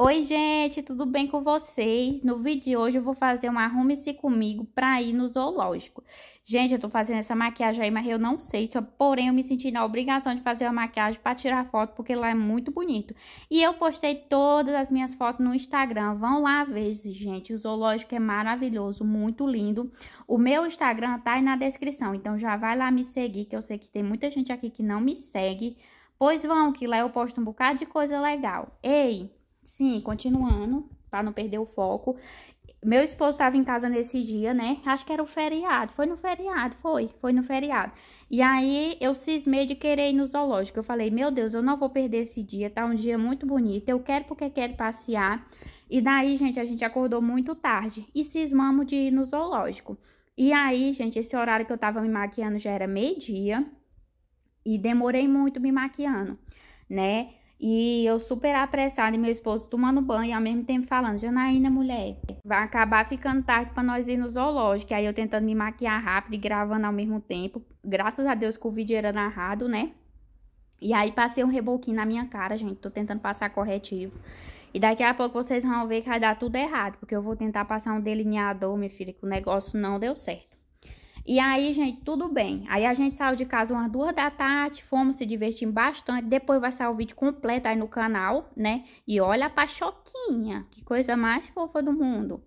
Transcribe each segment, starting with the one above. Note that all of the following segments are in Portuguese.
Oi, gente, tudo bem com vocês? No vídeo de hoje eu vou fazer um arrume-se comigo pra ir no zoológico. Gente, eu tô fazendo essa maquiagem aí, mas eu não sei, só, porém eu me senti na obrigação de fazer uma maquiagem pra tirar foto, porque lá é muito bonito. E eu postei todas as minhas fotos no Instagram, vão lá ver, gente, o zoológico é maravilhoso, muito lindo. O meu Instagram tá aí na descrição, então já vai lá me seguir, que eu sei que tem muita gente aqui que não me segue. Pois vão, que lá eu posto um bocado de coisa legal. Ei, Sim, continuando, para não perder o foco. Meu esposo estava em casa nesse dia, né? Acho que era o feriado. Foi no feriado, foi. Foi no feriado. E aí eu cismei de querer ir no zoológico. Eu falei, meu Deus, eu não vou perder esse dia. Tá um dia muito bonito. Eu quero porque quero passear. E daí, gente, a gente acordou muito tarde. E cismamos de ir no zoológico. E aí, gente, esse horário que eu tava me maquiando já era meio-dia. E demorei muito me maquiando, né? E eu super apressada e meu esposo tomando banho, ao mesmo tempo falando: Janaína, mulher, vai acabar ficando tarde para nós ir no zoológico. Aí eu tentando me maquiar rápido e gravando ao mesmo tempo. Graças a Deus que o vídeo era narrado, né? E aí passei um reboquinho na minha cara, gente. Tô tentando passar corretivo. E daqui a pouco vocês vão ver que vai dar tudo errado, porque eu vou tentar passar um delineador, minha filha, que o negócio não deu certo. E aí, gente, tudo bem. Aí a gente saiu de casa umas duas da tarde, fomos se divertindo bastante. Depois vai sair o vídeo completo aí no canal, né? E olha a pachoquinha, que coisa mais fofa do mundo,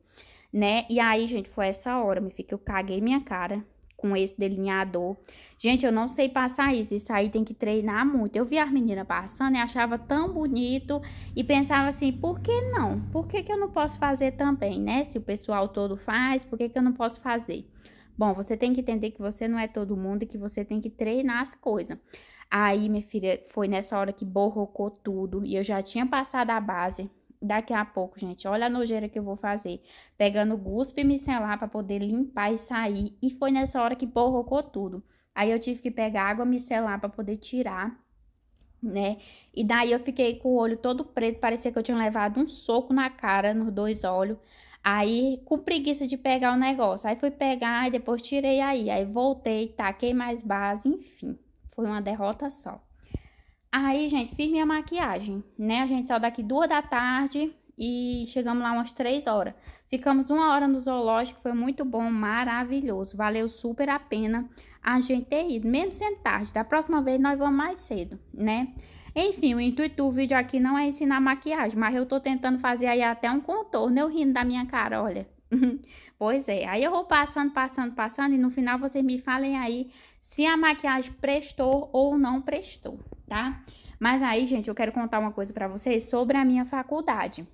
né? E aí, gente, foi essa hora, me fiquei eu caguei minha cara com esse delineador. Gente, eu não sei passar isso, isso aí tem que treinar muito. Eu vi as meninas passando e achava tão bonito e pensava assim, por que não? Por que, que eu não posso fazer também, né? Se o pessoal todo faz, por que, que eu não posso fazer? Bom, você tem que entender que você não é todo mundo e que você tem que treinar as coisas. Aí, minha filha, foi nessa hora que borrocou tudo e eu já tinha passado a base. Daqui a pouco, gente, olha a nojeira que eu vou fazer. Pegando guspe e micelar para poder limpar e sair. E foi nessa hora que borrocou tudo. Aí eu tive que pegar água micelar para poder tirar né? E daí eu fiquei com o olho todo preto, parecia que eu tinha levado um soco na cara nos dois olhos. Aí, com preguiça de pegar o negócio. Aí fui pegar, e depois tirei aí. Aí voltei, taquei mais base, enfim. Foi uma derrota só. Aí, gente, fiz minha maquiagem, né? A gente saiu daqui duas da tarde e chegamos lá umas três horas. Ficamos uma hora no zoológico, foi muito bom, maravilhoso. Valeu super a pena a gente ter ido, mesmo sendo tarde. Da próxima vez nós vamos mais cedo, né? Enfim, o intuito do vídeo aqui não é ensinar maquiagem, mas eu tô tentando fazer aí até um contorno, eu rindo da minha cara, olha. pois é, aí eu vou passando, passando, passando e no final vocês me falem aí se a maquiagem prestou ou não prestou, tá? Mas aí, gente, eu quero contar uma coisa pra vocês sobre a minha faculdade.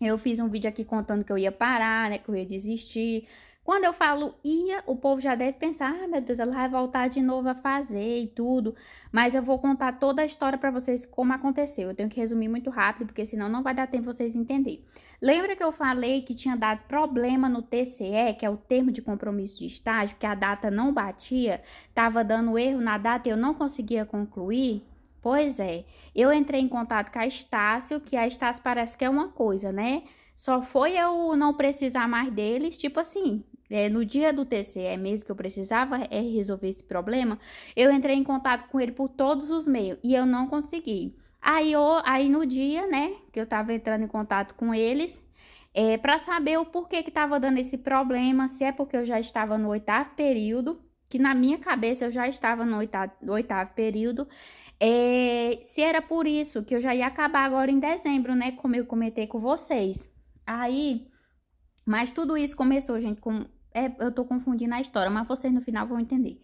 Eu fiz um vídeo aqui contando que eu ia parar, né, que eu ia desistir, quando eu falo ia, o povo já deve pensar: ah, meu Deus, ela vai voltar de novo a fazer e tudo. Mas eu vou contar toda a história para vocês como aconteceu. Eu tenho que resumir muito rápido, porque senão não vai dar tempo vocês entenderem. Lembra que eu falei que tinha dado problema no TCE, que é o termo de compromisso de estágio, que a data não batia, estava dando erro na data e eu não conseguia concluir? Pois é, eu entrei em contato com a Estácio, que a Estácio parece que é uma coisa, né? Só foi eu não precisar mais deles, tipo assim, é, no dia do TCE é mesmo que eu precisava é, resolver esse problema, eu entrei em contato com ele por todos os meios e eu não consegui. Aí, eu, aí no dia, né, que eu tava entrando em contato com eles, é, para saber o porquê que tava dando esse problema, se é porque eu já estava no oitavo período, que na minha cabeça eu já estava no oitavo, oitavo período, é, se era por isso que eu já ia acabar agora em dezembro, né, como eu comentei com vocês. Aí, mas tudo isso começou, gente, com é, eu tô confundindo a história, mas vocês no final vão entender.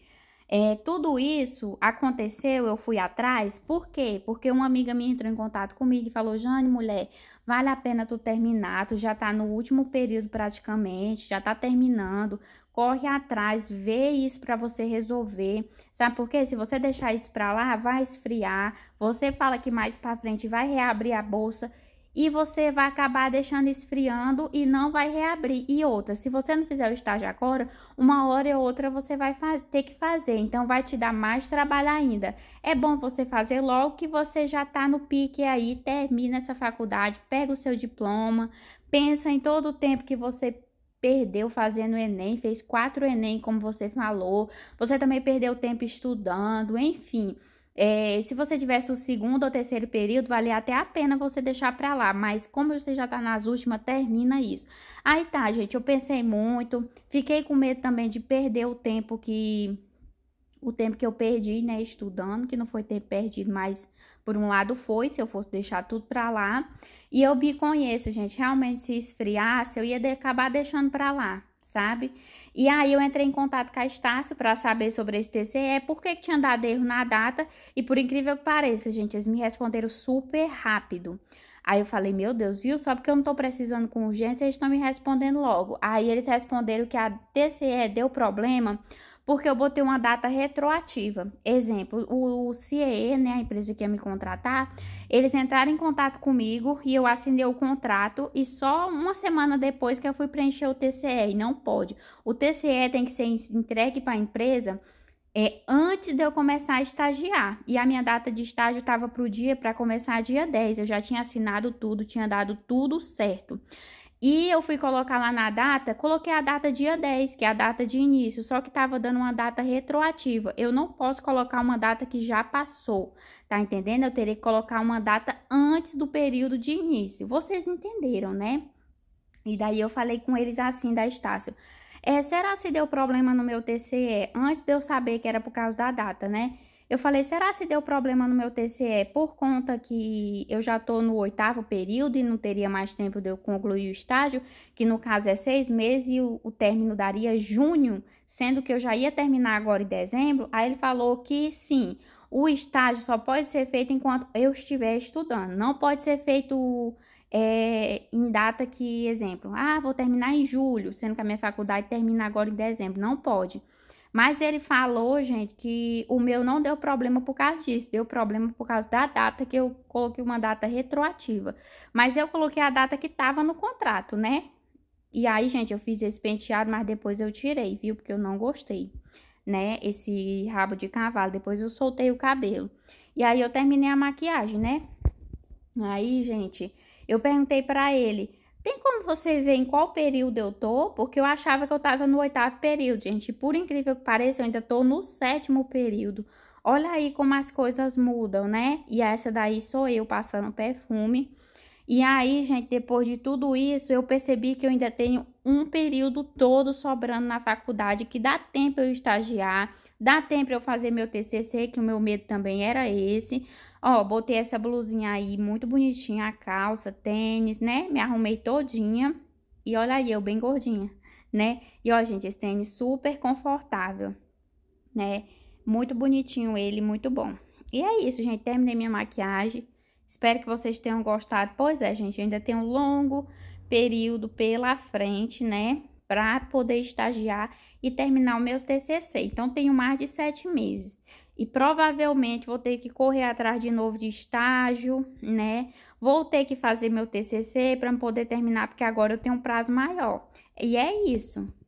É, tudo isso aconteceu, eu fui atrás, por quê? Porque uma amiga me entrou em contato comigo e falou: Jane, mulher, vale a pena tu terminar, tu já tá no último período praticamente, já tá terminando, corre atrás, vê isso para você resolver. Sabe por quê? Se você deixar isso pra lá, vai esfriar. Você fala que mais pra frente vai reabrir a bolsa e você vai acabar deixando esfriando e não vai reabrir. E outra, se você não fizer o estágio agora, uma hora ou outra você vai ter que fazer, então vai te dar mais trabalho ainda. É bom você fazer logo que você já tá no pique aí, termina essa faculdade, pega o seu diploma, pensa em todo o tempo que você perdeu fazendo Enem, fez quatro Enem, como você falou, você também perdeu tempo estudando, enfim. É, se você tivesse o segundo ou terceiro período, valia até a pena você deixar para lá, mas como você já tá nas últimas, termina isso. Aí tá, gente, eu pensei muito, fiquei com medo também de perder o tempo que o tempo que eu perdi, né, estudando, que não foi tempo perdido, mas por um lado foi, se eu fosse deixar tudo para lá. E eu me conheço, gente, realmente se esfriasse, eu ia acabar deixando para lá sabe? E aí eu entrei em contato com a Estácio para saber sobre esse TCE, por que, tinha dado erro na data, e por incrível que pareça, gente, eles me responderam super rápido. Aí eu falei, meu Deus, viu? Só porque eu não tô precisando com urgência, eles estão me respondendo logo. Aí eles responderam que a TCE deu problema porque eu botei uma data retroativa. Exemplo, o CIE, né, a empresa que ia me contratar, eles entraram em contato comigo e eu assinei o contrato e só uma semana depois que eu fui preencher o TCE, e não pode. O TCE tem que ser entregue para a empresa é, antes de eu começar a estagiar. E a minha data de estágio estava para o dia para começar dia 10. Eu já tinha assinado tudo, tinha dado tudo certo. E eu fui colocar lá na data, coloquei a data dia 10, que é a data de início, só que estava dando uma data retroativa. Eu não posso colocar uma data que já passou, tá entendendo? Eu teria que colocar uma data antes do período de início. Vocês entenderam, né? E daí eu falei com eles assim da Estácio. É, será se deu problema no meu TCE? Antes de eu saber que era por causa da data, né? Eu falei, será se deu problema no meu TCE por conta que eu já estou no oitavo período e não teria mais tempo de eu concluir o estágio, que no caso é seis meses e o, o término daria junho, sendo que eu já ia terminar agora em dezembro? Aí ele falou que sim, o estágio só pode ser feito enquanto eu estiver estudando, não pode ser feito é, em data que, exemplo, ah, vou terminar em julho, sendo que a minha faculdade termina agora em dezembro, não pode. Mas ele falou, gente, que o meu não deu problema por causa disso, deu problema por causa da data, que eu coloquei uma data retroativa. Mas eu coloquei a data que tava no contrato, né? E aí, gente, eu fiz esse penteado, mas depois eu tirei, viu? Porque eu não gostei, né? Esse rabo de cavalo. Depois eu soltei o cabelo. E aí, eu terminei a maquiagem, né? Aí, gente, eu perguntei pra ele tem como você ver em qual período eu tô? Porque eu achava que eu tava no oitavo período, gente. Por incrível que pareça, eu ainda tô no sétimo período. Olha aí como as coisas mudam, né? E essa daí sou eu passando perfume. E aí, gente, depois de tudo isso, eu percebi que eu ainda tenho um período todo sobrando na faculdade, que dá tempo eu estagiar, dá tempo eu fazer meu TCC, que o meu medo também era esse. Ó, botei essa blusinha aí, muito bonitinha, a calça, tênis, né? Me arrumei todinha. E olha aí, eu bem gordinha, né? E ó, gente, esse tênis super confortável, né? Muito bonitinho ele, muito bom. E é isso, gente. Terminei minha maquiagem. Espero que vocês tenham gostado. Pois é, gente, ainda tenho um longo período pela frente, né? Para poder estagiar e terminar o meu TCC. Então, tenho mais de sete meses. E provavelmente vou ter que correr atrás de novo de estágio, né? Vou ter que fazer meu TCC para poder terminar, porque agora eu tenho um prazo maior. E é isso.